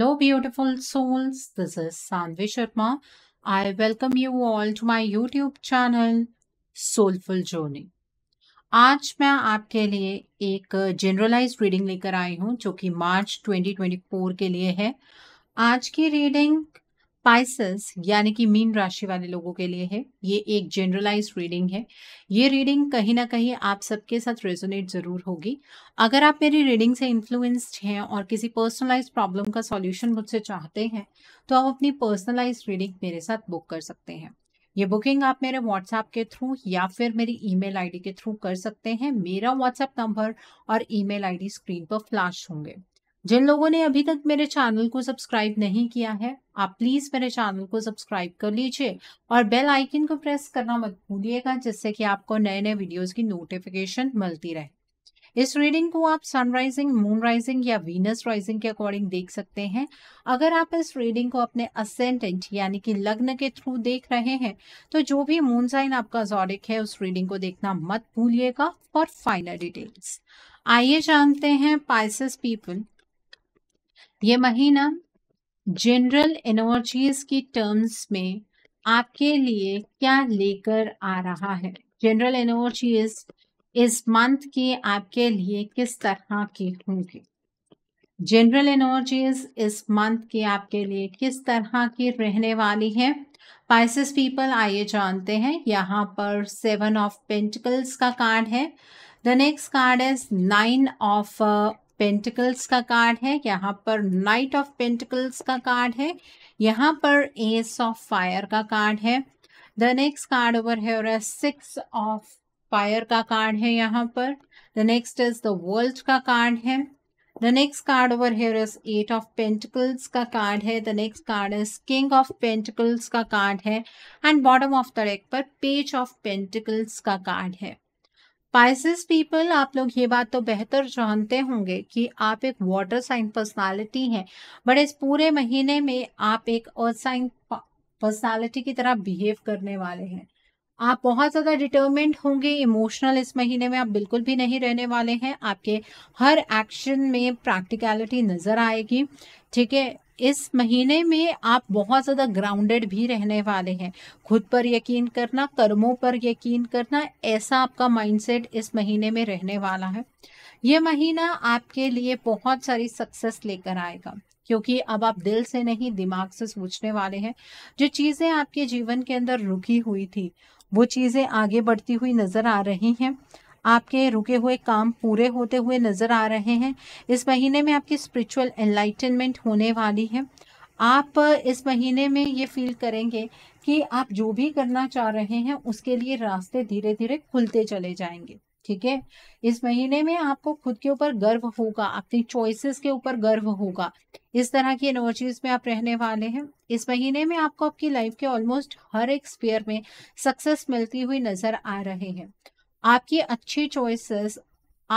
Hello, beautiful souls. This is Sanvi Sharma. I welcome you all to my YouTube channel Soulful Journey. आज मैं आपके लिए एक generalise reading लेकर आई हूँ जो कि मार्च 2024 के लिए है आज की रीडिंग पाइसस यानी कि मीन राशि वाले लोगों के लिए है ये एक जनरलाइज रीडिंग है ये रीडिंग कहीं ना कहीं आप सबके साथ रेजोनेट ज़रूर होगी अगर आप मेरी रीडिंग से इन्फ्लुएंस्ड हैं और किसी पर्सनलाइज प्रॉब्लम का सॉल्यूशन मुझसे चाहते हैं तो आप अपनी पर्सनलाइज रीडिंग मेरे साथ बुक कर सकते हैं ये बुकिंग आप मेरे व्हाट्सएप के थ्रू या फिर मेरी ईमेल आईडी के थ्रू कर सकते हैं मेरा व्हाट्सएप नंबर और ईमेल आईडी स्क्रीन पर फ्लैश होंगे जिन लोगों ने अभी तक मेरे चैनल को सब्सक्राइब नहीं किया है आप प्लीज़ मेरे चैनल को सब्सक्राइब कर लीजिए और बेल आइकन को प्रेस करना मत भूलिएगा जिससे कि आपको नए नए वीडियोस की नोटिफिकेशन मिलती रहे इस रीडिंग को आप सन राइजिंग मून राइजिंग या वीनस राइजिंग के अकॉर्डिंग देख सकते हैं अगर आप इस रीडिंग को अपने असेंडेंट यानी कि लग्न के थ्रू देख रहे हैं तो जो भी मून साइन आपका जॉरिक है उस रीडिंग को देखना मत भूलिएगा फॉर फाइनल डिटेल्स आइए जानते हैं पाइसिस पीपल ये महीना जनरल एनर्जीज की टर्म्स में आपके लिए क्या लेकर आ रहा है जनरल एनर्जीज इस मंथ के आपके लिए किस तरह की होंगे जनरल एनर्जीज इस मंथ के आपके लिए किस तरह की रहने वाली है पाइसिस पीपल आइए जानते हैं यहाँ पर सेवन ऑफ पेंटिकल्स का कार्ड है the next card is nine of pentacles का कार्ड है यहाँ पर नाइट ऑफ पेंटिकल्स का कार्ड है यहाँ पर एस ऑफ फायर का कार्ड है द नेक्स्ट कार्ड ओवर है सिक्स ऑफ फायर का कार्ड है यहाँ पर the next is the world का कार्ड है द नेक्स्ट कार्ड ओवर है is एट ऑफ पेंटिकल्स का कार्ड है the next card is king of pentacles का कार्ड है and bottom of the deck पर पेज ऑफ पेंटिकल्स का card है पाइसिस पीपल आप लोग ये बात तो बेहतर जानते होंगे कि आप एक वाटर साइन पर्सनालिटी हैं बट इस पूरे महीने में आप एक अर्थ साइन पर्सनालिटी की तरह बिहेव करने वाले हैं आप बहुत ज़्यादा डिटर्मेंट होंगे इमोशनल इस महीने में आप बिल्कुल भी नहीं रहने वाले हैं आपके हर एक्शन में प्रैक्टिकलिटी नज़र आएगी ठीक है इस महीने में आप बहुत ज़्यादा ग्राउंडेड भी रहने वाले हैं खुद पर यकीन करना कर्मों पर यकीन करना ऐसा आपका माइंडसेट इस महीने में रहने वाला है ये महीना आपके लिए बहुत सारी सक्सेस लेकर आएगा क्योंकि अब आप दिल से नहीं दिमाग से सोचने वाले हैं जो चीज़ें आपके जीवन के अंदर रुकी हुई थी वो चीज़ें आगे बढ़ती हुई नज़र आ रही हैं आपके रुके हुए काम पूरे होते हुए नजर आ रहे हैं इस महीने में आपकी स्पिरिचुअल एनलाइटनमेंट होने वाली है आप इस महीने में ये फील करेंगे कि आप जो भी करना चाह रहे हैं उसके लिए रास्ते धीरे धीरे खुलते चले जाएंगे ठीक है इस महीने में आपको खुद के ऊपर गर्व होगा अपनी चॉइसेस के ऊपर गर्व होगा इस तरह की एनर्जीज में आप रहने वाले हैं इस महीने में आपको आपकी लाइफ के ऑलमोस्ट हर एक स्पेयर में सक्सेस मिलती हुई नजर आ रहे हैं आपकी अच्छी चॉइसेस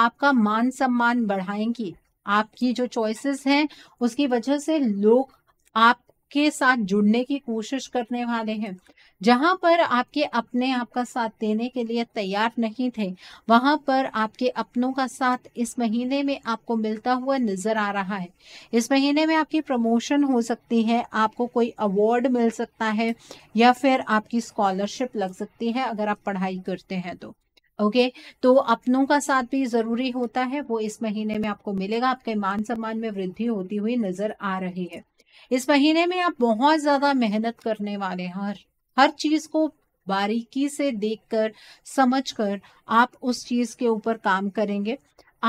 आपका मान सम्मान बढ़ाएंगी आपकी जो चॉइसेस हैं उसकी वजह से लोग आपके साथ जुड़ने की कोशिश करने वाले हैं जहां पर आपके अपने आपका साथ देने के लिए तैयार नहीं थे वहां पर आपके अपनों का साथ इस महीने में आपको मिलता हुआ नजर आ रहा है इस महीने में आपकी प्रमोशन हो सकती है आपको कोई अवार्ड मिल सकता है या फिर आपकी स्कॉलरशिप लग सकती है अगर आप पढ़ाई करते हैं तो ओके तो अपनों का साथ भी जरूरी होता है वो इस महीने में आपको मिलेगा आपके मान सम्मान में वृद्धि होती हुई नजर आ रही है इस महीने में आप बहुत ज्यादा मेहनत करने वाले हैं हर हर चीज को बारीकी से देखकर समझकर आप उस चीज के ऊपर काम करेंगे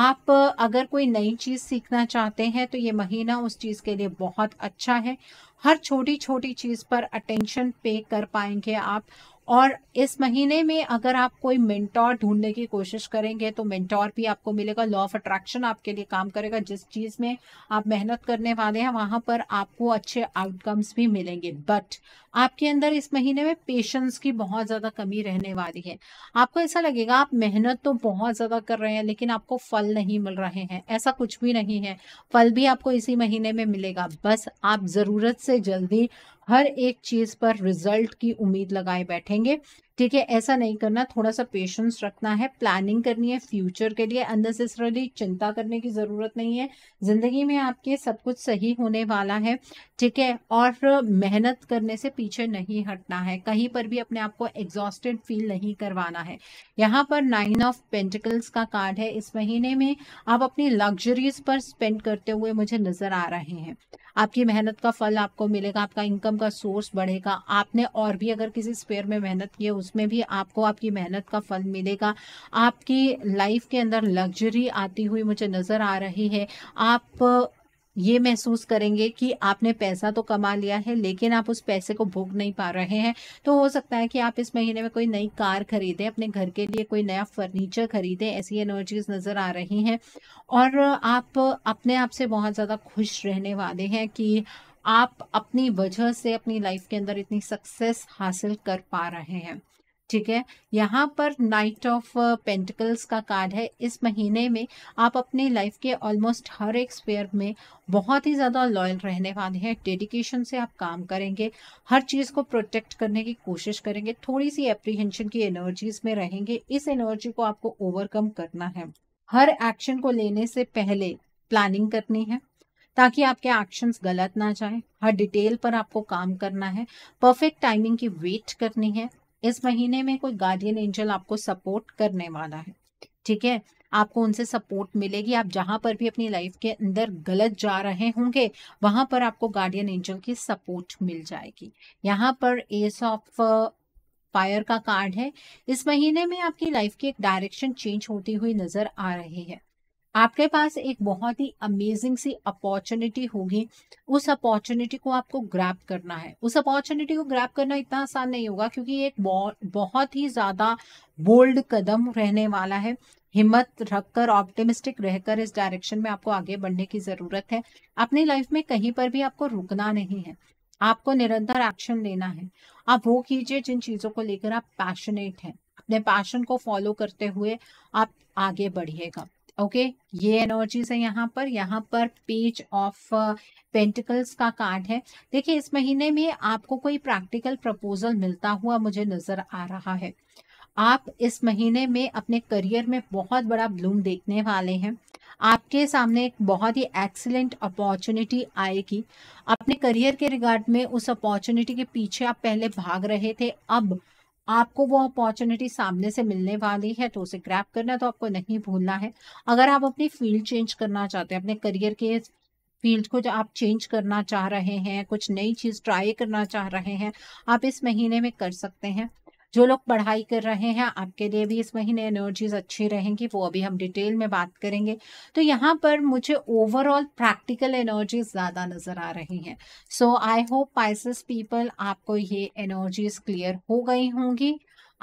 आप अगर कोई नई चीज सीखना चाहते हैं तो ये महीना उस चीज के लिए बहुत अच्छा है हर छोटी छोटी चीज पर अटेंशन पे कर पाएंगे आप और इस महीने में अगर आप कोई मेंटोर ढूंढने की कोशिश करेंगे तो मेंटोर भी आपको मिलेगा लॉ ऑफ अट्रैक्शन आपके लिए काम करेगा जिस चीज़ में आप मेहनत करने वाले हैं वहाँ पर आपको अच्छे आउटकम्स भी मिलेंगे बट आपके अंदर इस महीने में पेशेंस की बहुत ज़्यादा कमी रहने वाली है आपको ऐसा लगेगा आप मेहनत तो बहुत ज़्यादा कर रहे हैं लेकिन आपको फल नहीं मिल रहे हैं ऐसा कुछ भी नहीं है फल भी आपको इसी महीने में मिलेगा बस आप ज़रूरत से जल्दी हर एक चीज पर रिजल्ट की उम्मीद लगाए बैठेंगे ठीक है ऐसा नहीं करना थोड़ा सा पेशेंस रखना है प्लानिंग करनी है फ्यूचर के लिए अननेसेसरली चिंता करने की ज़रूरत नहीं है ज़िंदगी में आपके सब कुछ सही होने वाला है ठीक है और मेहनत करने से पीछे नहीं हटना है कहीं पर भी अपने आप को एग्जॉस्टेड फील नहीं करवाना है यहाँ पर नाइन ऑफ पेंटिकल्स का कार्ड है इस महीने में आप अपनी लग्जरीज पर स्पेंड करते हुए मुझे नजर आ रहे हैं आपकी मेहनत का फल आपको मिलेगा आपका इनकम का सोर्स बढ़ेगा आपने और भी अगर किसी स्पेयर में मेहनत की है उसमें भी आपको आपकी मेहनत का फल मिलेगा आपकी लाइफ के अंदर लग्जरी आती हुई मुझे नज़र आ रही है आप ये महसूस करेंगे कि आपने पैसा तो कमा लिया है लेकिन आप उस पैसे को भोग नहीं पा रहे हैं तो हो सकता है कि आप इस महीने में कोई नई कार खरीदें अपने घर के लिए कोई नया फर्नीचर खरीदें ऐसी एनर्जीज नज़र आ रही हैं और आप अपने आप से बहुत ज़्यादा खुश रहने वाले हैं कि आप अपनी वजह से अपनी लाइफ के अंदर इतनी सक्सेस हासिल कर पा रहे हैं ठीक है यहाँ पर नाइट ऑफ पेंटिकल्स का कार्ड है इस महीने में आप अपने लाइफ के ऑलमोस्ट हर एक स्पेयर में बहुत ही ज़्यादा लॉयल रहने वाले हैं डेडिकेशन से आप काम करेंगे हर चीज़ को प्रोटेक्ट करने की कोशिश करेंगे थोड़ी सी एप्रीहेंशन की एनर्जीज में रहेंगे इस एनर्जी को आपको ओवरकम करना है हर एक्शन को लेने से पहले प्लानिंग करनी है ताकि आपके एक्शंस गलत ना जाए हर डिटेल पर आपको काम करना है परफेक्ट टाइमिंग की वेट करनी है इस महीने में कोई गार्डियन एंजल आपको सपोर्ट करने वाला है ठीक है आपको उनसे सपोर्ट मिलेगी आप जहां पर भी अपनी लाइफ के अंदर गलत जा रहे होंगे वहां पर आपको गार्डियन एंजल की सपोर्ट मिल जाएगी यहाँ पर एस ऑफ फायर का कार्ड है इस महीने में आपकी लाइफ की एक डायरेक्शन चेंज होती हुई नजर आ रही है आपके पास एक बहुत ही अमेजिंग सी अपॉर्चुनिटी होगी उस अपॉर्चुनिटी को आपको ग्रैप करना है उस अपॉर्चुनिटी को ग्रैप करना इतना आसान नहीं होगा क्योंकि एक बहुत ही ज़्यादा बोल्ड कदम रहने वाला है हिम्मत रखकर ऑप्टिमिस्टिक रहकर इस डायरेक्शन में आपको आगे बढ़ने की ज़रूरत है अपनी लाइफ में कहीं पर भी आपको रुकना नहीं है आपको निरंतर एक्शन लेना है आप वो कीजिए जिन चीज़ों को लेकर आप पैशनेट हैं अपने पैशन को फॉलो करते हुए आप आगे बढ़िएगा ओके okay, ये एनर्जीज है यहाँ पर यहाँ पर पेज ऑफ पेंटिकल्स का कार्ड है देखिए इस महीने में आपको कोई प्रैक्टिकल प्रपोजल मिलता हुआ मुझे नजर आ रहा है आप इस महीने में अपने करियर में बहुत बड़ा ब्लूम देखने वाले हैं आपके सामने एक बहुत ही एक्सीलेंट अपॉर्चुनिटी आएगी अपने करियर के रिगार्ड में उस अपॉर्चुनिटी के पीछे आप पहले भाग रहे थे अब आपको वो अपॉर्चुनिटी सामने से मिलने वाली है तो उसे ग्रैप करना तो आपको नहीं भूलना है अगर आप अपनी फील्ड चेंज करना चाहते हैं अपने करियर के फील्ड को आप चेंज करना चाह रहे हैं कुछ नई चीज़ ट्राई करना चाह रहे हैं आप इस महीने में कर सकते हैं जो लोग पढ़ाई कर रहे हैं आपके लिए भी इस महीने एनर्जीज अच्छी रहेंगी वो अभी हम डिटेल में बात करेंगे तो यहाँ पर मुझे ओवरऑल प्रैक्टिकल एनर्जीज ज़्यादा नज़र आ रही हैं so I hope Pisces people आपको ये एनर्जीज क्लियर हो गई होंगी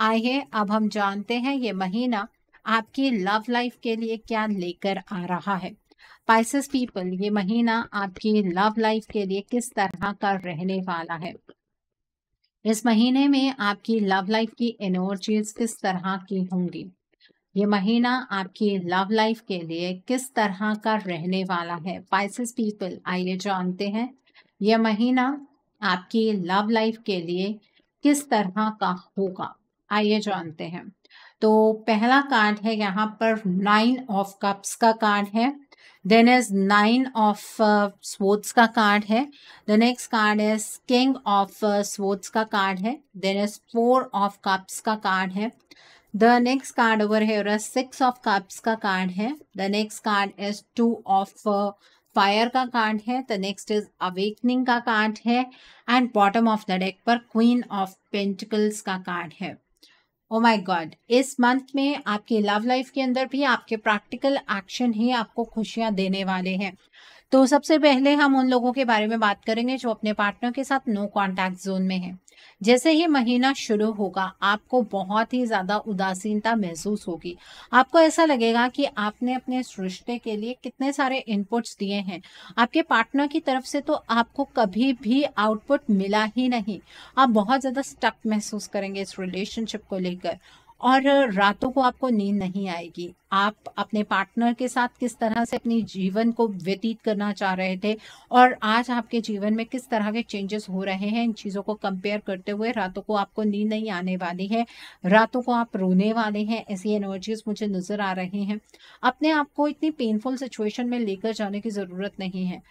आइए अब हम जानते हैं ये महीना आपकी लव लाइफ के लिए क्या लेकर आ रहा है पाइसिस पीपल ये महीना आपकी लव लाइफ के लिए किस तरह का रहने वाला है इस महीने में आपकी लव लाइफ की एनर्जीज किस तरह की होंगी ये महीना आपकी लव लाइफ के लिए किस तरह का रहने वाला है पाइसिस पीपल आइए जानते हैं यह महीना आपकी लव लाइफ के लिए किस तरह का होगा आइए जानते हैं तो पहला कार्ड है यहाँ पर नाइन ऑफ कप्स का कार्ड है then is nine of swords का कार्ड है the next card is king of swords का कार्ड है then is four of cups का कार्ड है द नेक्स्ट कार्ड ओवर है सिक्स ऑफ कप्स का कार्ड है the next card is two of fire का कार्ड है द नेक्स्ट इज अवेकनिंग का कार्ड है and bottom of the deck पर क्वीन ऑफ पेंटिकल्स का कार्ड है ओ माय गॉड इस मंथ में आपके लव लाइफ के अंदर भी आपके प्रैक्टिकल एक्शन ही आपको खुशियां देने वाले हैं तो सबसे पहले हम उन लोगों के बारे में बात करेंगे जो अपने पार्टनर के साथ नो कॉन्टैक्ट जोन में हैं जैसे ही महीना शुरू होगा आपको बहुत ही ज़्यादा उदासीनता महसूस होगी आपको ऐसा लगेगा कि आपने अपने रिश्ते के लिए कितने सारे इनपुट्स दिए हैं आपके पार्टनर की तरफ से तो आपको कभी भी आउटपुट मिला ही नहीं आप बहुत ज़्यादा स्टक महसूस करेंगे इस रिलेशनशिप को लेकर और रातों को आपको नींद नहीं आएगी आप अपने पार्टनर के साथ किस तरह से अपनी जीवन को व्यतीत करना चाह रहे थे और आज आपके जीवन में किस तरह के चेंजेस हो रहे हैं इन चीज़ों को कंपेयर करते हुए रातों को आपको नींद नहीं आने वाली है रातों को आप रोने वाले हैं ऐसी एनर्जीज मुझे नज़र आ रही हैं अपने आप को इतनी पेनफुल सिचुएशन में लेकर जाने की ज़रूरत नहीं है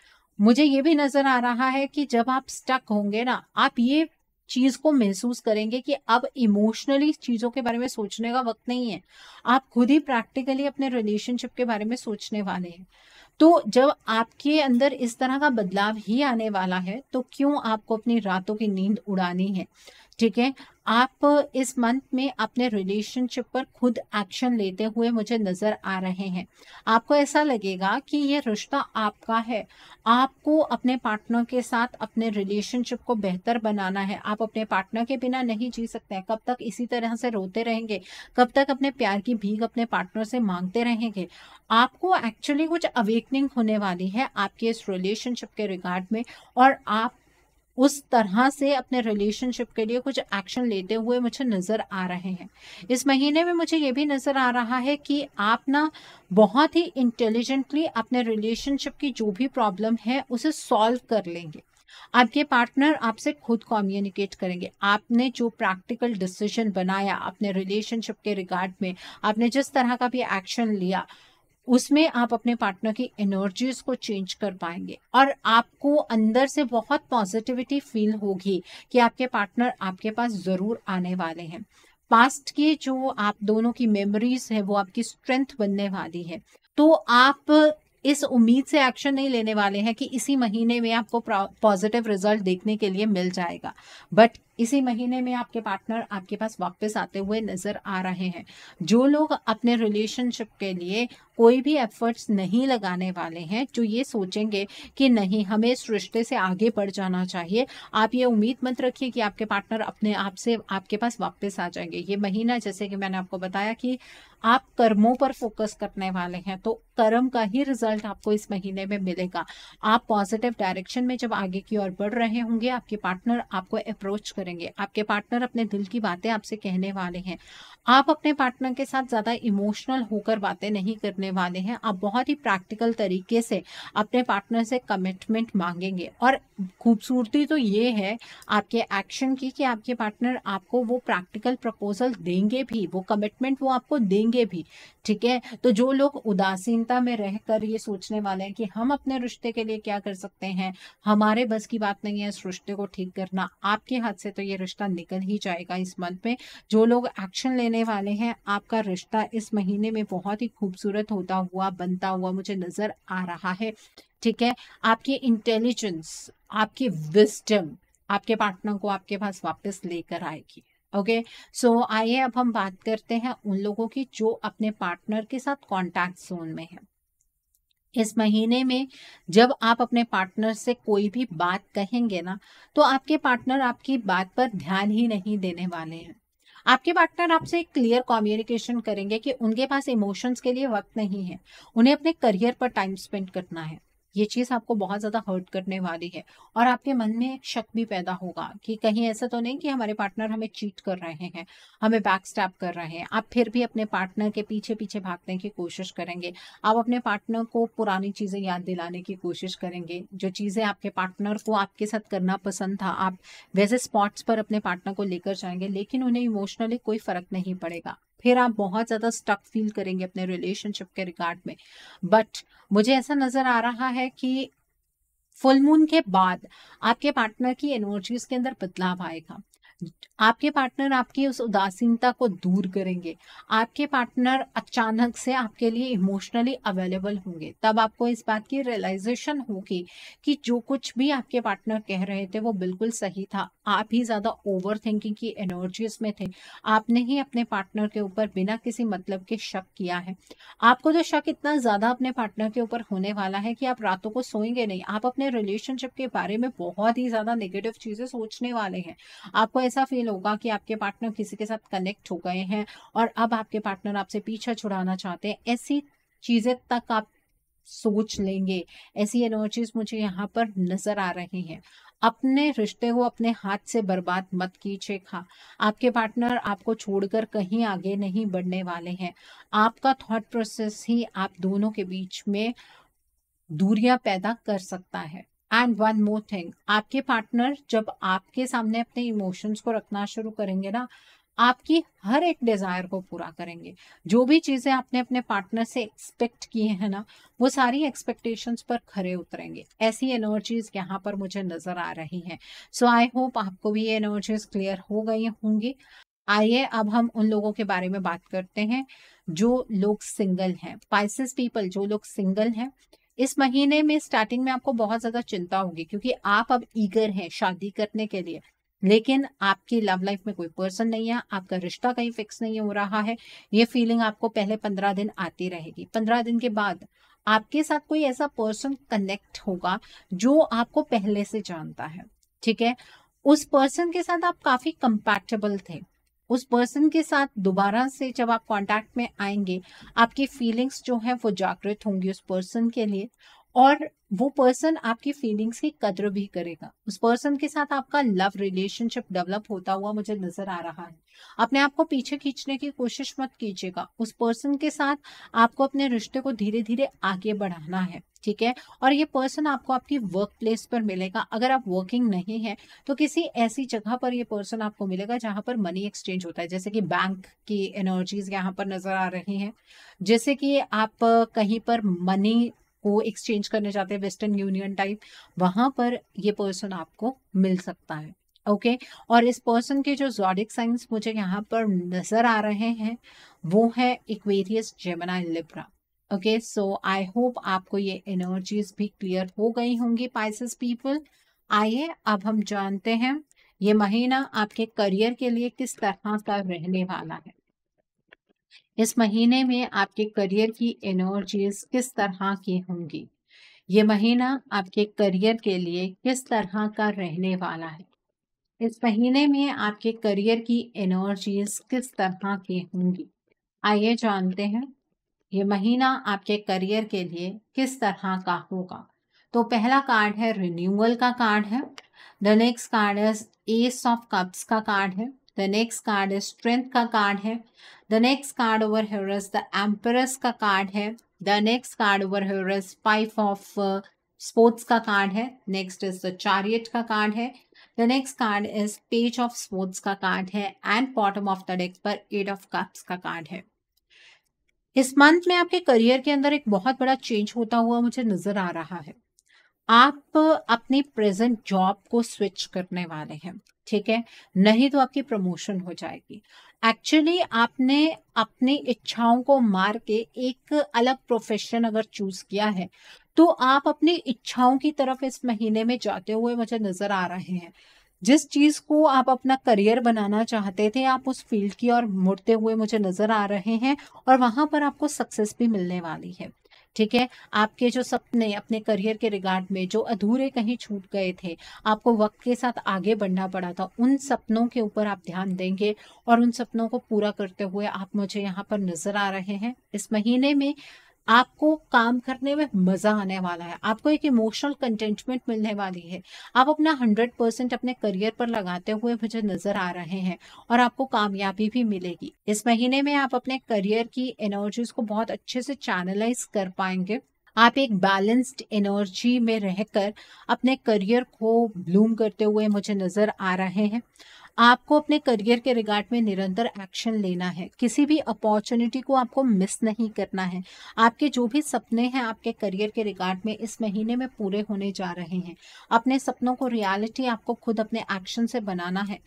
मुझे ये भी नज़र आ रहा है कि जब आप स्टक होंगे ना आप ये चीज को महसूस करेंगे कि अब इमोशनली चीजों के बारे में सोचने का वक्त नहीं है आप खुद ही प्रैक्टिकली अपने रिलेशनशिप के बारे में सोचने वाले हैं तो जब आपके अंदर इस तरह का बदलाव ही आने वाला है तो क्यों आपको अपनी रातों की नींद उड़ानी है ठीक है आप इस मंथ में अपने रिलेशनशिप पर खुद एक्शन लेते हुए मुझे नज़र आ रहे हैं आपको ऐसा लगेगा कि ये रिश्ता आपका है आपको अपने पार्टनर के साथ अपने रिलेशनशिप को बेहतर बनाना है आप अपने पार्टनर के बिना नहीं जी सकते हैं कब तक इसी तरह से रोते रहेंगे कब तक अपने प्यार की भीख अपने पार्टनर से मांगते रहेंगे आपको एक्चुअली कुछ अवेकनिंग होने वाली है आपके इस रिलेशनशिप के रिगार्ड में और आप उस तरह से अपने रिलेशनशिप के लिए कुछ एक्शन लेते हुए मुझे नज़र आ रहे हैं इस महीने में मुझे ये भी नज़र आ रहा है कि आप ना बहुत ही इंटेलिजेंटली अपने रिलेशनशिप की जो भी प्रॉब्लम है उसे सॉल्व कर लेंगे आपके पार्टनर आपसे खुद कम्युनिकेट करेंगे आपने जो प्रैक्टिकल डिसीजन बनाया अपने रिलेशनशिप के रिगार्ड में आपने जिस तरह का भी एक्शन लिया उसमें आप अपने पार्टनर की एनर्जीज को चेंज कर पाएंगे और आपको अंदर से बहुत पॉजिटिविटी फील होगी कि आपके पार्टनर आपके पास ज़रूर आने वाले हैं पास्ट के जो आप दोनों की मेमोरीज है वो आपकी स्ट्रेंथ बनने वाली है तो आप इस उम्मीद से एक्शन नहीं लेने वाले हैं कि इसी महीने में आपको पॉजिटिव रिजल्ट देखने के लिए मिल जाएगा बट इसी महीने में आपके पार्टनर आपके पास वापस आते हुए नजर आ रहे हैं जो लोग अपने रिलेशनशिप के लिए कोई भी एफर्ट्स नहीं लगाने वाले हैं जो ये सोचेंगे कि नहीं हमें इस रिश्ते से आगे बढ़ जाना चाहिए आप ये उम्मीद मत रखिए कि आपके पार्टनर अपने आप से आपके पास वापस आ जाएंगे ये महीना जैसे कि मैंने आपको बताया कि आप कर्मों पर फोकस करने वाले हैं तो कर्म का ही रिजल्ट आपको इस महीने में मिलेगा आप पॉजिटिव डायरेक्शन में जब आगे की ओर बढ़ रहे होंगे आपके पार्टनर आपको अप्रोच करें करेंगे आपके पार्टनर अपने दिल की बातें आपसे कहने वाले हैं आप अपने पार्टनर के साथ ज़्यादा इमोशनल होकर बातें नहीं करने वाले हैं आप बहुत ही प्रैक्टिकल तरीके से अपने पार्टनर से कमिटमेंट मांगेंगे और खूबसूरती तो ये है आपके एक्शन की कि आपके पार्टनर आपको वो प्रैक्टिकल प्रपोजल देंगे भी वो कमिटमेंट वो आपको देंगे भी ठीक है तो जो लोग उदासीनता में रहकर ये सोचने वाले हैं कि हम अपने रिश्ते के लिए क्या कर सकते हैं हमारे बस की बात नहीं है इस रिश्ते को ठीक करना आपके हाथ से से तो ये रिश्ता निकल ही जाएगा इस मंथ में जो लोग एक्शन लेने वाले हैं आपका रिश्ता इस महीने में बहुत ही खूबसूरत होता हुआ बनता हुआ मुझे नज़र आ रहा है ठीक है आपकी इंटेलिजेंस आपकी विस्टम आपके पार्टनर को आपके पास वापस लेकर आएगी ओके सो आइए अब हम बात करते हैं उन लोगों की जो अपने पार्टनर के साथ कॉन्टैक्ट जोन में है इस महीने में जब आप अपने पार्टनर से कोई भी बात कहेंगे ना तो आपके पार्टनर आपकी बात पर ध्यान ही नहीं देने वाले हैं आपके पार्टनर आपसे क्लियर कम्युनिकेशन करेंगे कि उनके पास इमोशंस के लिए वक्त नहीं है उन्हें अपने करियर पर टाइम स्पेंड करना है ये चीज़ आपको बहुत ज़्यादा हर्ट करने वाली है और आपके मन में शक भी पैदा होगा कि कहीं ऐसा तो नहीं कि हमारे पार्टनर हमें चीट कर रहे हैं हमें बैक स्टैप कर रहे हैं आप फिर भी अपने पार्टनर के पीछे पीछे भागने की कोशिश करेंगे आप अपने पार्टनर को पुरानी चीज़ें याद दिलाने की कोशिश करेंगे जो चीज़ें आपके पार्टनर को आपके साथ करना पसंद था आप वैसे स्पॉट्स पर अपने पार्टनर को लेकर जाएंगे लेकिन उन्हें इमोशनली कोई फ़र्क नहीं पड़ेगा फिर आप बहुत ज़्यादा स्टक फील करेंगे अपने रिलेशनशिप के रिगार्ड में बट मुझे ऐसा नज़र आ रहा है कि फुल मून के बाद आपके पार्टनर की एनर्जीज के अंदर बदलाव आएगा आपके पार्टनर आपकी उस उदासीनता को दूर करेंगे आपके पार्टनर अचानक से आपके लिए इमोशनली अवेलेबल होंगे तब आपको इस बात की रियलाइजेशन होगी कि जो कुछ भी आपके पार्टनर कह रहे थे वो बिल्कुल सही था आप ही ज़्यादा ओवर थिंकिंग की एनर्जी में थे आपने ही अपने पार्टनर के ऊपर बिना किसी मतलब के शक किया है आपको तो शक इतना ज़्यादा अपने पार्टनर के ऊपर होने वाला है कि आप रातों को सोएंगे नहीं आप अपने रिलेशनशिप के बारे में बहुत ही ज़्यादा नेगेटिव चीज़ें सोचने वाले हैं आपको ऐसा फील होगा कि आपके पार्टनर किसी के साथ कनेक्ट हो गए हैं और अब आपके पार्टनर आपसे पीछा छुड़ाना चाहते हैं ऐसी चीजें तक आप सोच लेंगे ऐसी एनर्जीज मुझे यहाँ पर नजर आ रही हैं अपने रिश्ते को अपने हाथ से बर्बाद मत कीजिए खा आपके पार्टनर आपको छोड़कर कहीं आगे नहीं बढ़ने वाले हैं आपका थॉट प्रोसेस ही आप दोनों के बीच में दूरियां पैदा कर सकता है एंड वन मोर थिंग आपके पार्टनर जब आपके सामने अपने इमोशंस को रखना शुरू करेंगे ना आपकी हर एक डिजायर को पूरा करेंगे जो भी चीजें आपने अपने पार्टनर से एक्सपेक्ट की है ना वो सारी एक्सपेक्टेशंस पर खरे उतरेंगे ऐसी एनर्जीज यहाँ पर मुझे नजर आ रही हैं सो आई होप आपको भी ये एनर्जीज क्लियर हो गई होंगी आइए अब हम उन लोगों के बारे में बात करते हैं जो लोग सिंगल हैं पाइसिस पीपल जो लोग सिंगल हैं इस महीने में स्टार्टिंग में आपको बहुत ज्यादा चिंता होगी क्योंकि आप अब ईगर हैं शादी करने के लिए लेकिन आपकी लव लाइफ में कोई पर्सन नहीं है आपका रिश्ता कहीं फिक्स नहीं हो रहा है ये फीलिंग आपको पहले पंद्रह दिन आती रहेगी पंद्रह दिन के बाद आपके साथ कोई ऐसा पर्सन कनेक्ट होगा जो आपको पहले से जानता है ठीक है उस पर्सन के साथ आप काफी कंपैटिबल थे उस पर्सन के साथ दोबारा से जब आप कांटेक्ट में आएंगे आपकी फीलिंग्स जो हैं वो जागृत होंगी उस पर्सन के लिए और वो पर्सन आपकी फीलिंग्स की कदर भी करेगा उस पर्सन के साथ आपका लव रिलेशनशिप डेवलप होता हुआ मुझे नजर आ रहा है अपने आप को पीछे खींचने की कोशिश मत कीजिएगा उस पर्सन के साथ आपको अपने रिश्ते को धीरे धीरे आगे बढ़ाना है ठीक है और ये पर्सन आपको आपकी वर्क प्लेस पर मिलेगा अगर आप वर्किंग नहीं है तो किसी ऐसी जगह पर ये पर्सन आपको मिलेगा जहां पर मनी एक्सचेंज होता है जैसे कि बैंक की एनर्जीज यहाँ पर नजर आ रही हैं जैसे कि आप कहीं पर मनी को एक्सचेंज करने जाते हैं वेस्टर्न यूनियन टाइप वहां पर ये पर्सन आपको मिल सकता है ओके okay? और इस पर्सन के जो जॉडिक साइंस मुझे यहाँ पर नजर आ रहे हैं वो है Aquarius Gemini Libra okay so I hope आपको ये एनर्जीज भी क्लियर हो गई होंगी पाइसिस पीपल आइए अब हम जानते हैं ये महीना आपके करियर के लिए किस तरह का रहने वाला है इस महीने में आपके करियर की एनर्जीज किस तरह की होंगी ये महीना आपके करियर के लिए किस तरह का रहने वाला है इस महीने में आपके करियर की एनर्जीज किस तरह की होंगी आइए जानते हैं ये महीना आपके करियर के लिए किस तरह का होगा तो पहला कार्ड है रिन्यूअल का कार्ड है द नेक्स्ट कार्ड है एस ऑफ कप्स का कार्ड है द नेक्स्ट कार्ड है स्ट्रेंथ का कार्ड है the next card over here is the empress का कार्ड है the next card over here is five of swords का कार्ड है नेक्स्ट इज द चारियट का कार्ड है the next card is page of swords का card है and bottom of the deck पर eight of cups का card है इस मंथ में आपके करियर के अंदर एक बहुत बड़ा चेंज होता हुआ मुझे नजर आ रहा है आप अपने प्रेजेंट जॉब को स्विच करने वाले हैं ठीक है नहीं तो आपकी प्रमोशन हो जाएगी एक्चुअली आपने अपनी इच्छाओं को मार के एक अलग प्रोफेशन अगर चूज किया है तो आप अपनी इच्छाओं की तरफ इस महीने में जाते हुए मुझे नजर आ रहे हैं जिस चीज को आप अपना करियर बनाना चाहते थे आप उस फील्ड की ओर मुड़ते हुए मुझे नजर आ रहे हैं और वहां पर आपको सक्सेस भी मिलने वाली है ठीक है आपके जो सपने अपने करियर के रिगार्ड में जो अधूरे कहीं छूट गए थे आपको वक्त के साथ आगे बढ़ना पड़ा था उन सपनों के ऊपर आप ध्यान देंगे और उन सपनों को पूरा करते हुए आप मुझे यहाँ पर नजर आ रहे हैं इस महीने में आपको काम करने में मजा आने वाला है आपको एक इमोशनल कंटेंटमेंट मिलने वाली है आप अपना हंड्रेड परसेंट अपने करियर पर लगाते हुए मुझे नजर आ रहे हैं और आपको कामयाबी भी मिलेगी इस महीने में आप अपने करियर की एनर्जीज को बहुत अच्छे से चैनलाइज कर पाएंगे आप एक बैलेंस्ड एनर्जी में रहकर अपने करियर को ब्लूम करते हुए मुझे नजर आ रहे हैं आपको अपने करियर के रिगार्ड में निरंतर एक्शन लेना है किसी भी अपॉर्चुनिटी को आपको मिस नहीं करना है आपके जो भी सपने हैं आपके करियर के रिगार्ड में इस महीने में पूरे होने जा रहे हैं अपने सपनों को रियलिटी आपको खुद अपने एक्शन से बनाना है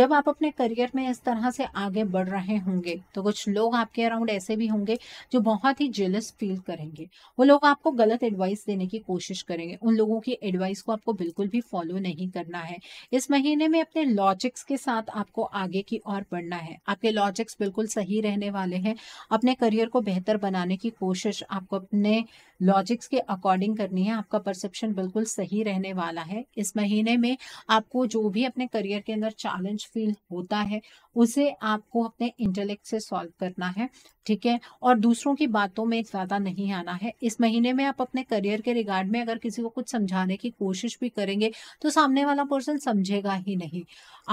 जब आप अपने करियर में इस तरह से आगे बढ़ रहे होंगे तो कुछ लोग आपके अराउंड ऐसे भी होंगे जो बहुत ही जेलस फील करेंगे वो लोग आपको गलत एडवाइस देने की कोशिश करेंगे उन लोगों की एडवाइस को आपको बिल्कुल भी फॉलो नहीं करना है इस महीने में अपने लॉजिक्स के के साथ आपको आगे की ओर बढ़ना है आपके लॉजिक्स बिल्कुल सही रहने वाले हैं अपने करियर को बेहतर बनाने की कोशिश आपको अपने लॉजिक्स के अकॉर्डिंग करनी है आपका परसेप्शन बिल्कुल सही रहने वाला है इस महीने में आपको जो भी अपने करियर के अंदर चैलेंज फील होता है उसे आपको अपने इंटेलेक्ट से सॉल्व करना है ठीक है और दूसरों की बातों में ज़्यादा नहीं आना है इस महीने में आप अपने करियर के रिगार्ड में अगर किसी को कुछ समझाने की कोशिश भी करेंगे तो सामने वाला पर्सन समझेगा ही नहीं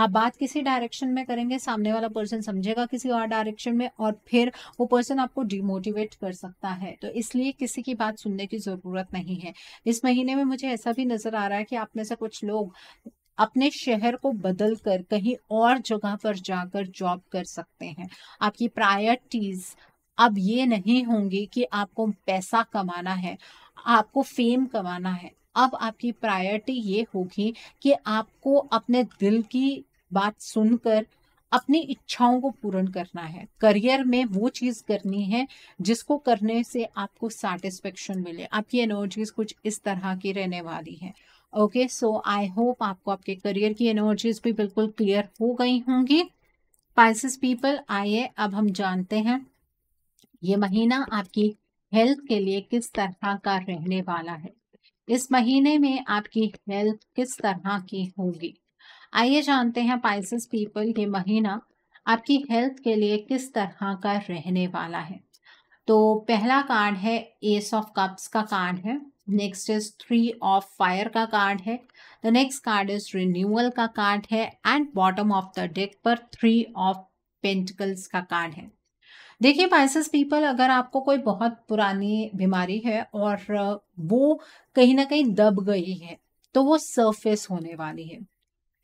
आप बात किसी डायरेक्शन में करेंगे सामने वाला पर्सन समझेगा किसी और डायरेक्शन में और फिर वो पर्सन आपको डिमोटिवेट कर सकता है तो इसलिए किसी की बात सुनने की ज़रूरत नहीं है इस महीने में मुझे ऐसा भी नज़र आ रहा है कि आप में से कुछ लोग अपने शहर को बदल कर कहीं और जगह पर जाकर जॉब कर सकते हैं आपकी प्रायोरिटीज़ अब ये नहीं होंगी कि आपको पैसा कमाना है आपको फेम कमाना है अब आपकी प्रायोरिटी ये होगी कि आपको अपने दिल की बात सुनकर अपनी इच्छाओं को पूर्ण करना है करियर में वो चीज़ करनी है जिसको करने से आपको सेटिस्फेक्शन मिले आपकी एनर्जीज कुछ इस तरह की रहने वाली है ओके सो आई होप आपको आपके करियर की एनर्जीज भी बिल्कुल क्लियर हो गई होंगी पाइसिस पीपल आइए अब हम जानते हैं ये महीना आपकी हेल्थ के लिए किस तरह का रहने वाला है इस महीने में आपकी हेल्थ किस तरह की होगी आइए जानते हैं पाइसिस पीपल ये महीना आपकी हेल्थ के लिए किस तरह का रहने वाला है तो पहला कार्ड है एस ऑफ कप्स का कार्ड है next is three of fire का कार्ड है the next card is renewal का कार्ड है and bottom of the deck पर थ्री ऑफ पेंटिकल्स का कार्ड है देखिए पाइसिस पीपल अगर आपको कोई बहुत पुरानी बीमारी है और वो कहीं ना कहीं दब गई है तो वो सरफेस होने वाली है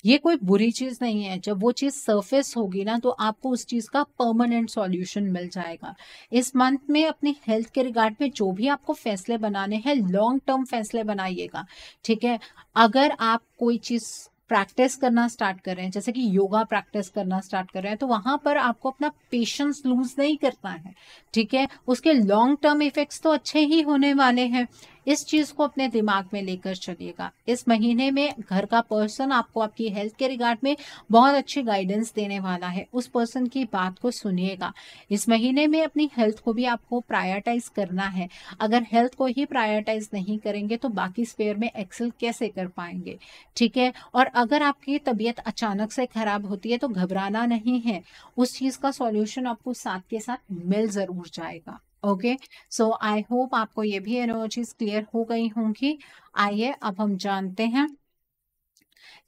ये कोई बुरी चीज नहीं है जब वो चीज सरफेस होगी ना तो आपको उस चीज का परमानेंट सॉल्यूशन मिल जाएगा इस मंथ में अपने हेल्थ के रिगार्ड में जो भी आपको फैसले बनाने हैं लॉन्ग टर्म फैसले बनाइएगा ठीक है अगर आप कोई चीज प्रैक्टिस करना स्टार्ट कर रहे हैं जैसे कि योगा प्रैक्टिस करना स्टार्ट कर रहे हैं तो वहां पर आपको अपना पेशेंस लूज नहीं करना है ठीक है उसके लॉन्ग टर्म इफेक्ट्स तो अच्छे ही होने वाले हैं इस चीज को अपने दिमाग में लेकर चलिएगा इस महीने में घर का पर्सन आपको आपकी हेल्थ के रिगार्ड में बहुत अच्छी गाइडेंस देने वाला है उस पर्सन की बात को सुनिएगा इस महीने में अपनी हेल्थ को भी आपको प्रायोरिटाइज करना है अगर हेल्थ को ही प्रायोरिटाइज नहीं करेंगे तो बाकी स्पेयर में एक्सेल कैसे कर पाएंगे ठीक है और अगर आपकी तबीयत अचानक से खराब होती है तो घबराना नहीं है उस चीज का सॉल्यूशन आपको साथ के साथ मिल जरूर जाएगा ओके सो आई होप आपको ये भी एनोलॉजीज क्लियर हो गई होंगी आइए अब हम जानते हैं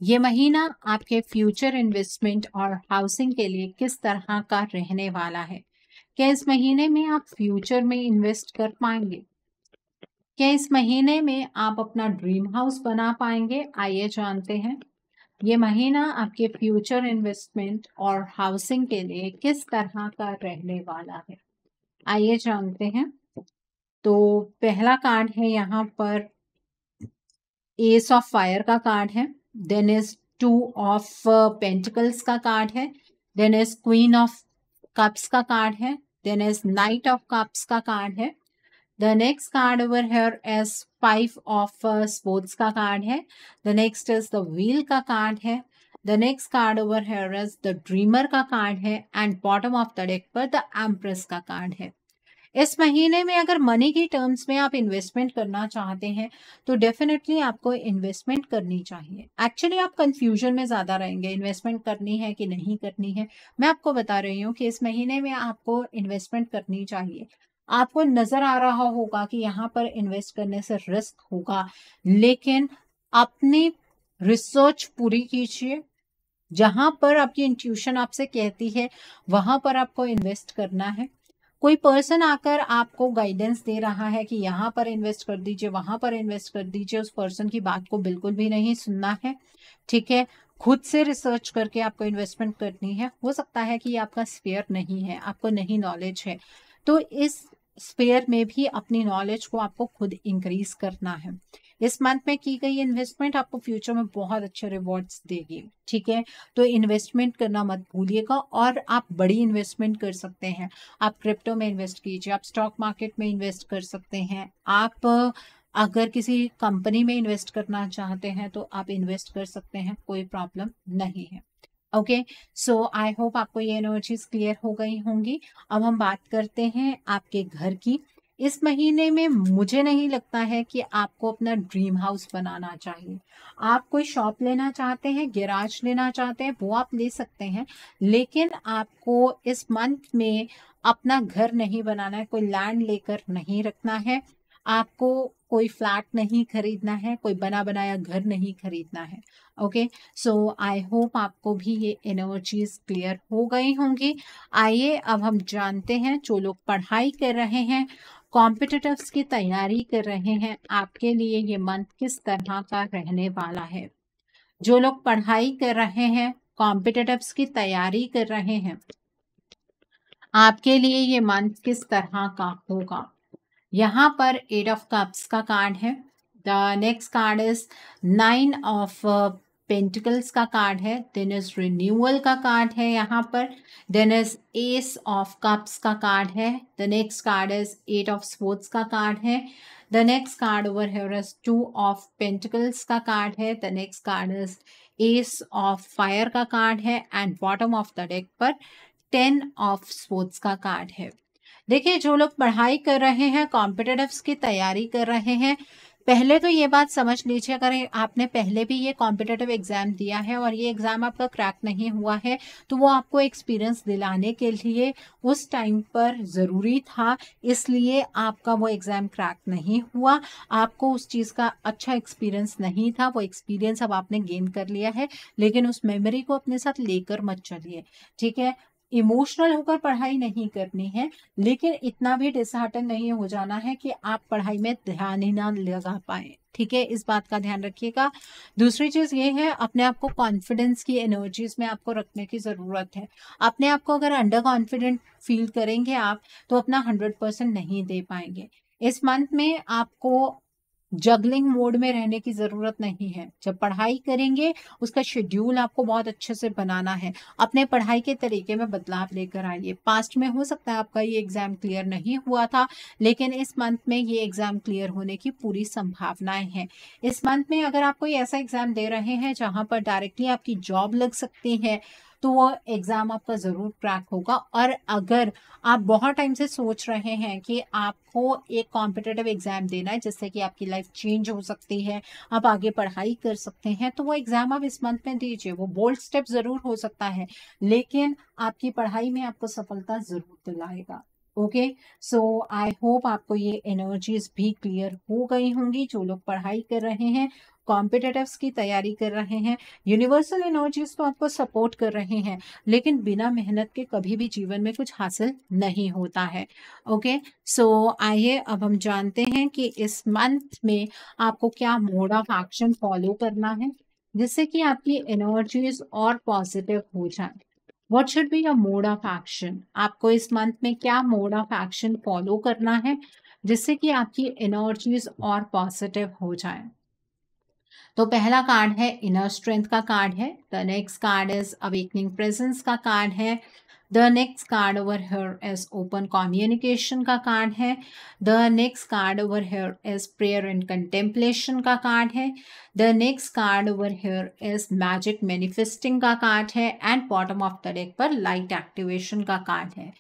ये महीना आपके फ्यूचर इन्वेस्टमेंट और हाउसिंग के लिए किस तरह का रहने वाला है क्या इस महीने में आप फ्यूचर में इन्वेस्ट कर पाएंगे क्या इस महीने में आप अपना ड्रीम हाउस बना पाएंगे आइए जानते हैं ये महीना आपके फ्यूचर इन्वेस्टमेंट और हाउसिंग के लिए किस तरह का रहने वाला है आइए जानते हैं तो पहला कार्ड है यहाँ पर एस ऑफ फायर का कार्ड है then is two of pentacles का कार्ड है then is queen of cups का कार्ड है then is knight of cups का कार्ड है the next card over here is five of swords का card है the next is the wheel का card है the next card over here the dreamer का card है and bottom of the deck पर the empress का card है इस महीने में अगर मनी की टर्म्स में आप इन्वेस्टमेंट करना चाहते हैं तो डेफिनेटली आपको इन्वेस्टमेंट करनी चाहिए एक्चुअली आप कंफ्यूजन में ज़्यादा रहेंगे इन्वेस्टमेंट करनी है कि नहीं करनी है मैं आपको बता रही हूँ कि इस महीने में आपको इन्वेस्टमेंट करनी चाहिए आपको नज़र आ रहा होगा कि यहाँ पर इन्वेस्ट करने से रिस्क होगा लेकिन अपनी रिसर्च पूरी कीजिए जहां पर आपकी इंट्यूशन आपसे कहती है वहां पर आपको इन्वेस्ट करना है कोई पर्सन आकर आपको गाइडेंस दे रहा है कि यहाँ पर इन्वेस्ट कर दीजिए वहां पर इन्वेस्ट कर दीजिए उस पर्सन की बात को बिल्कुल भी नहीं सुनना है ठीक है खुद से रिसर्च करके आपको इन्वेस्टमेंट करनी है हो सकता है कि ये आपका स्पेयर नहीं है आपको नहीं नॉलेज है तो इस स्पेयर में भी अपनी नॉलेज को आपको खुद इंक्रीज करना है इस मंथ में की गई इन्वेस्टमेंट आपको फ्यूचर में बहुत अच्छे रिवॉर्ड्स देगी ठीक है तो इन्वेस्टमेंट करना मत भूलिएगा और आप बड़ी इन्वेस्टमेंट कर सकते हैं आप क्रिप्टो में इन्वेस्ट कीजिए आप स्टॉक मार्केट में इन्वेस्ट कर सकते हैं आप अगर किसी कंपनी में इन्वेस्ट करना चाहते हैं तो आप इन्वेस्ट कर सकते हैं कोई प्रॉब्लम नहीं है ओके सो आई होप आपको ये एनर्जीज क्लियर हो गई होंगी अब हम बात करते हैं आपके घर की इस महीने में मुझे नहीं लगता है कि आपको अपना ड्रीम हाउस बनाना चाहिए आप कोई शॉप लेना चाहते हैं गैराज लेना चाहते हैं वो आप ले सकते हैं लेकिन आपको इस मंथ में अपना घर नहीं बनाना है कोई लैंड लेकर नहीं रखना है आपको कोई फ्लैट नहीं खरीदना है कोई बना बनाया घर नहीं खरीदना है ओके सो आई होप आपको भी ये एनर्जीज क्लियर हो गई होंगी आइए अब हम जानते हैं जो लोग पढ़ाई कर रहे हैं कॉम्पिटेटिव की तैयारी कर रहे हैं आपके लिए ये मंथ किस तरह का रहने वाला है जो लोग पढ़ाई कर रहे हैं कॉम्पिटेटिव की तैयारी कर रहे हैं आपके लिए ये मंथ किस तरह का होगा यहाँ पर एट ऑफ कप्स का कार्ड है the next card is nine of pentacles का कार्ड है देन इज रिन्यूअल का कार्ड है यहाँ पर then is ace of cups का कार्ड है the next card is eight of swords का कार्ड है the next card over here is two of pentacles का कार्ड है the next card is ace of fire का card है and bottom of the deck पर ten of swords का card है देखिए जो लोग पढ़ाई कर रहे हैं कॉम्पिटेटिव की तैयारी कर रहे हैं पहले तो ये बात समझ लीजिए अगर आपने पहले भी ये कॉम्पिटेटिव एग्जाम दिया है और ये एग्जाम आपका क्रैक नहीं हुआ है तो वो आपको एक्सपीरियंस दिलाने के लिए उस टाइम पर ज़रूरी था इसलिए आपका वो एग्ज़ाम क्रैक नहीं हुआ आपको उस चीज़ का अच्छा एक्सपीरियंस नहीं था वो एक्सपीरियंस अब आपने गेन कर लिया है लेकिन उस मेमोरी को अपने साथ लेकर मत चलिए ठीक है इमोशनल होकर पढ़ाई नहीं करनी है लेकिन इतना भी डिसहार्टन नहीं हो जाना है कि आप पढ़ाई में ध्यान ही ना लगा पाए ठीक है इस बात का ध्यान रखिएगा दूसरी चीज ये है अपने आप को कॉन्फिडेंस की एनर्जीज में आपको रखने की जरूरत है अपने आप को अगर अंडर कॉन्फिडेंट फील करेंगे आप तो अपना हंड्रेड परसेंट नहीं दे पाएंगे इस मंथ में आपको जगलिंग मोड में रहने की जरूरत नहीं है जब पढ़ाई करेंगे उसका शेड्यूल आपको बहुत अच्छे से बनाना है अपने पढ़ाई के तरीके में बदलाव लेकर आइए पास्ट में हो सकता है आपका ये एग्जाम क्लियर नहीं हुआ था लेकिन इस मंथ में ये एग्जाम क्लियर होने की पूरी संभावनाएं हैं इस मंथ में अगर आप कोई ऐसा एग्जाम दे रहे हैं जहां पर डायरेक्टली आपकी जॉब लग सकती है तो वो एग्ज़ाम आपका ज़रूर क्रैक होगा और अगर आप बहुत टाइम से सोच रहे हैं कि आपको एक कॉम्पिटेटिव एग्ज़ाम देना है जिससे कि आपकी लाइफ चेंज हो सकती है आप आगे पढ़ाई कर सकते हैं तो वो एग्ज़ाम आप इस मंथ में दीजिए वो बोल्ड स्टेप ज़रूर हो सकता है लेकिन आपकी पढ़ाई में आपको सफलता ज़रूर दिलाएगा ओके सो आई होप आपको ये एनर्जीज भी क्लियर हो गई होंगी जो लोग पढ़ाई कर रहे हैं कॉम्पिटेटिव की तैयारी कर रहे हैं यूनिवर्सल एनर्जीज तो आपको सपोर्ट कर रहे हैं लेकिन बिना मेहनत के कभी भी जीवन में कुछ हासिल नहीं होता है ओके सो आइए अब हम जानते हैं कि इस मंथ में आपको क्या मोड ऑफ एक्शन फॉलो करना है जिससे कि आपकी एनर्जीज और पॉजिटिव हो जाए what should be your mode of action आपको इस मंथ में क्या मोड ऑफ एक्शन फॉलो करना है जिससे कि आपकी एनर्जीज और पॉजिटिव हो जाए तो पहला कार्ड है इनर स्ट्रेंथ का कार्ड है the next card is awakening presence का कार्ड है the next card over here is open communication का कार्ड है the next card over here is prayer and contemplation का कार्ड है the next card over here is magic manifesting का card है and bottom of the deck पर light activation का card है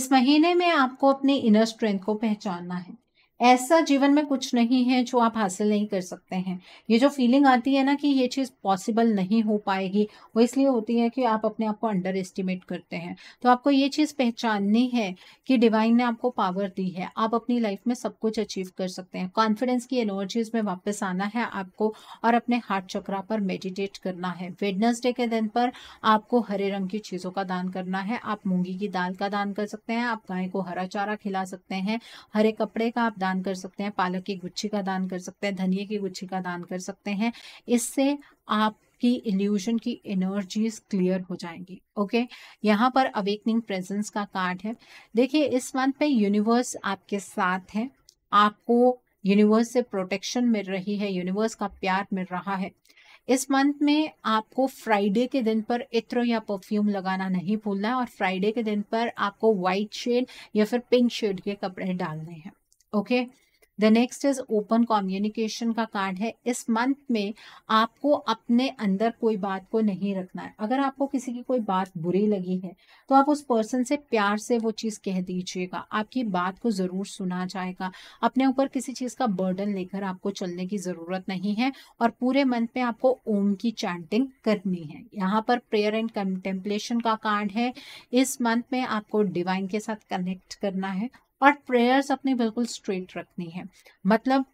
इस महीने में आपको अपनी इनर स्ट्रेंथ को पहचानना है ऐसा जीवन में कुछ नहीं है जो आप हासिल नहीं कर सकते हैं ये जो फीलिंग आती है ना कि ये चीज़ पॉसिबल नहीं हो पाएगी वो इसलिए होती है कि आप अपने आप को अंडर एस्टिमेट करते हैं तो आपको ये चीज़ पहचाननी है कि डिवाइन ने आपको पावर दी है आप अपनी लाइफ में सब कुछ अचीव कर सकते हैं कॉन्फिडेंस की एनर्जीज में वापस आना है आपको और अपने हार्ट चक्रा पर मेडिटेट करना है वेडनेसडे के दिन पर आपको हरे रंग की चीज़ों का दान करना है आप मूंगी की दाल का दान कर सकते हैं आप गाय को हरा चारा खिला सकते हैं हरे कपड़े का आप दान कर सकते हैं पालक की गुच्छी का दान कर सकते हैं धनिए की गुच्छी का दान कर सकते हैं इससे आप इल्यूजन की एनर्जीज क्लियर हो जाएंगी ओके यहाँ पर अवेकनिंग प्रेजेंस का कार्ड है देखिए इस मंथ में यूनिवर्स आपके साथ है आपको यूनिवर्स से प्रोटेक्शन मिल रही है यूनिवर्स का प्यार मिल रहा है इस मंथ में आपको फ्राइडे के दिन पर इत्र या परफ्यूम लगाना नहीं भूलना है और फ्राइडे के दिन पर आपको व्हाइट शेड या फिर पिंक शेड के कपड़े डालने हैं okay the next is open communication का कार्ड है इस मंथ में आपको अपने अंदर कोई बात को नहीं रखना है अगर आपको किसी की कोई बात बुरी लगी है तो आप उस पर्सन से प्यार से वो चीज़ कह दीजिएगा आपकी बात को ज़रूर सुना जाएगा अपने ऊपर किसी चीज़ का बर्डन लेकर आपको चलने की ज़रूरत नहीं है और पूरे मंथ में आपको ओम की चैंटिंग करनी है यहाँ पर प्रेयर एंड कंटेम्पलेशन का कार्ड है इस मंथ में आपको डिवाइन के साथ कनेक्ट करना है और प्रेयर्स अपनी बिल्कुल स्ट्रेट रखनी है मतलब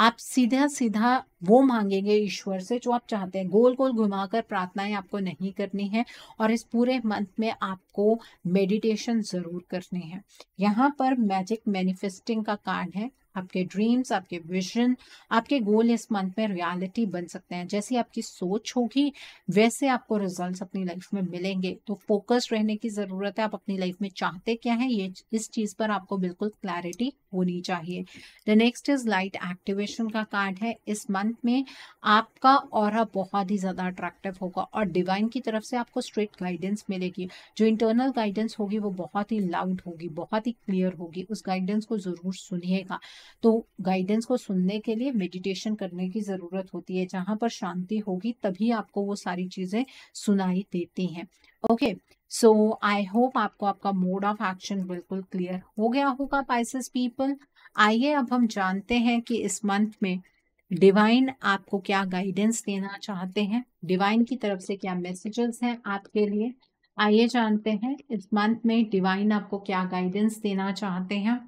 आप सीधा सीधा वो मांगेंगे ईश्वर से जो आप चाहते हैं गोल गोल घुमाकर प्रार्थनाएं आपको नहीं करनी है और इस पूरे मंथ में आप आपको मेडिटेशन ज़रूर करने हैं यहाँ पर मैजिक मैनिफेस्टिंग का कार्ड है आपके ड्रीम्स आपके विजन आपके गोल इस मंथ में रियलिटी बन सकते हैं जैसी आपकी सोच होगी वैसे आपको रिजल्ट्स अपनी लाइफ में मिलेंगे तो फोकस रहने की ज़रूरत है आप अपनी लाइफ में चाहते क्या है ये इस चीज़ पर आपको बिल्कुल क्लैरिटी होनी चाहिए the next is light activation का कार्ड है इस मंथ में आपका और बहुत ही ज़्यादा अट्रैक्टिव होगा और डिवाइन की तरफ से आपको स्ट्रिक्ट गाइडेंस मिलेगी जो इंटर इंटरनल गाइडेंस होगी वो बहुत ही लाउड होगी बहुत ही क्लियर होगी उस गाइडेंस को ज़रूर सुनिएगा तो गाइडेंस को सुनने के लिए मेडिटेशन करने की ज़रूरत होती है जहां पर शांति होगी तभी आपको वो सारी चीज़ें सुनाई देती हैं ओके सो आई होप आपको आपका मोड ऑफ एक्शन बिल्कुल क्लियर हो गया होगा पाइसिस पीपल आइए अब हम जानते हैं कि इस मंथ में डिवाइन आपको क्या गाइडेंस देना चाहते हैं डिवाइन की तरफ से क्या मैसेजेस हैं आपके लिए आइए जानते हैं इस मंथ में डिवाइन आपको क्या गाइडेंस देना चाहते हैं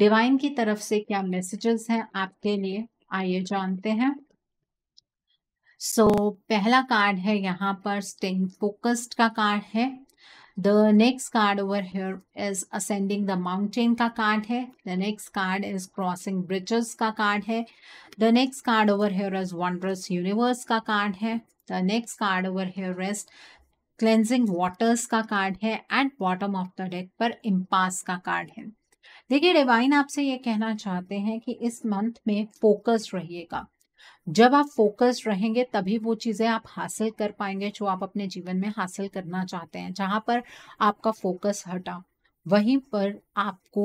डिवाइन की तरफ से क्या मैसेजेस हैं आपके लिए आइए जानते हैं सो so, पहला कार्ड है यहाँ पर स्टिंग फोकस्ड का कार्ड है the next card over here is ascending the mountain का कार्ड है the next card is crossing bridges का कार्ड है the next card over here is wondrous universe का कार्ड है the next card over here is cleansing waters का card है and bottom of the deck पर impasse का card है देखिए डिवाइन आपसे ये कहना चाहते हैं कि इस मंथ में फोकस रहिएगा जब आप फोकस रहेंगे तभी वो चीज़ें आप हासिल कर पाएंगे जो आप अपने जीवन में हासिल करना चाहते हैं जहां पर आपका फोकस हटा वहीं पर आपको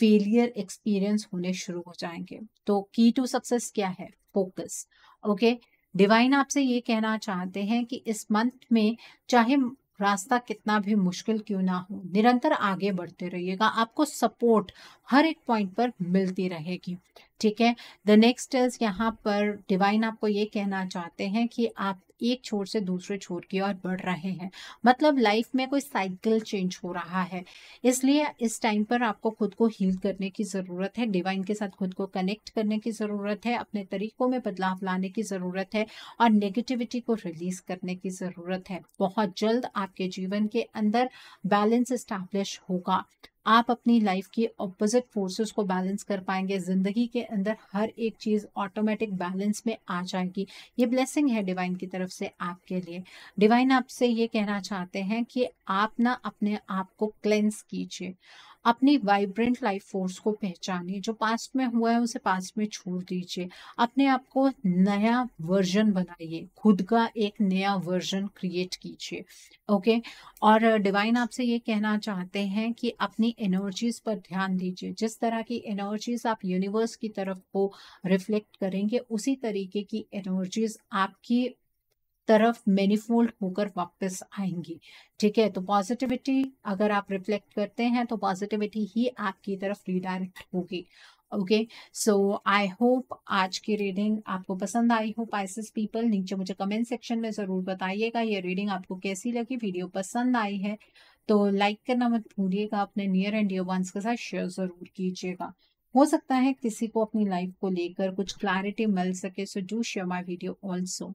फेलियर एक्सपीरियंस होने शुरू हो जाएंगे तो की टू सक्सेस क्या है फोकस ओके okay? डिवाइन आपसे ये कहना चाहते हैं कि इस मंथ में चाहे रास्ता कितना भी मुश्किल क्यों ना हो निरंतर आगे बढ़ते रहिएगा आपको सपोर्ट हर एक पॉइंट पर मिलती रहेगी ठीक है द नेक्स्ट इज यहाँ पर डिवाइन आपको ये कहना चाहते हैं कि आप एक छोर से दूसरे छोर की ओर बढ़ रहे हैं मतलब लाइफ में कोई साइकिल चेंज हो रहा है इसलिए इस टाइम पर आपको खुद को हील करने की ज़रूरत है डिवाइन के साथ खुद को कनेक्ट करने की ज़रूरत है अपने तरीकों में बदलाव लाने की ज़रूरत है और नेगेटिविटी को रिलीज करने की ज़रूरत है बहुत जल्द आपके जीवन के अंदर बैलेंस इस्टाब्लिश होगा आप अपनी लाइफ की ऑपोजिट फोर्सेस को बैलेंस कर पाएंगे ज़िंदगी के अंदर हर एक चीज़ ऑटोमेटिक बैलेंस में आ जाएगी ये ब्लेसिंग है डिवाइन की तरफ से आपके लिए डिवाइन आपसे ये कहना चाहते हैं कि आप ना अपने आप को क्लेंस कीजिए अपनी वाइब्रेंट लाइफ फोर्स को पहचानिए जो पास्ट में हुआ है उसे पास्ट में छोड़ दीजिए अपने आप को नया वर्जन बनाइए खुद का एक नया वर्जन क्रिएट कीजिए ओके और डिवाइन आपसे ये कहना चाहते हैं कि अपनी एनर्जीज पर ध्यान दीजिए जिस तरह की एनर्जीज आप यूनिवर्स की तरफ को रिफ्लेक्ट करेंगे उसी तरीके की एनर्जीज आपकी तरफ मेनिफोल्ड होकर वापस आएंगी ठीक है तो पॉजिटिविटी अगर आप रिफ्लेक्ट करते हैं तो पॉजिटिविटी ही आपकी तरफ रिडायरेक्ट होगी ओके सो आई होप आज की रीडिंग आपको पसंद आई हो पाइसिस पीपल नीचे मुझे कमेंट सेक्शन में ज़रूर बताइएगा ये रीडिंग आपको कैसी लगी वीडियो पसंद आई है तो लाइक करना मत भूलिएगा अपने नियर एंड डियर वंस के साथ शेयर ज़रूर कीजिएगा हो सकता है किसी को अपनी लाइफ को लेकर कुछ क्लैरिटी मिल सके so do share my video also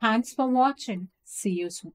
Thanks for watching. See you soon.